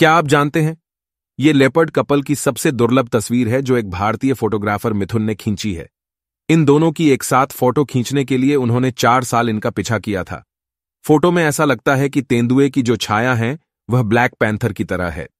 क्या आप जानते हैं ये लेपर्ड कपल की सबसे दुर्लभ तस्वीर है जो एक भारतीय फोटोग्राफर मिथुन ने खींची है इन दोनों की एक साथ फोटो खींचने के लिए उन्होंने चार साल इनका पीछा किया था फोटो में ऐसा लगता है कि तेंदुए की जो छाया है वह ब्लैक पैंथर की तरह है